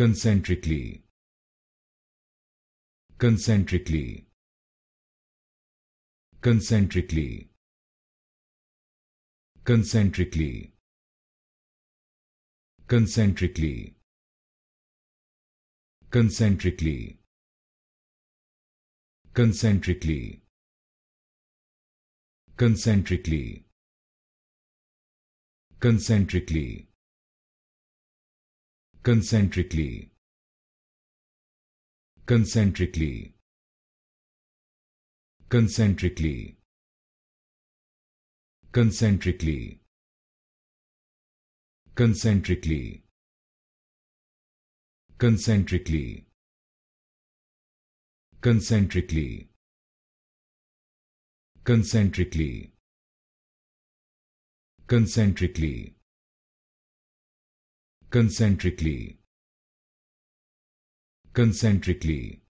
concentrically concentrically concentrically concentrically concentrically concentrically concentrically concentrically concentrically concentrically concentrically concentrically concentrically concentrically concentrically concentrically concentrically concentrically concentrically concentrically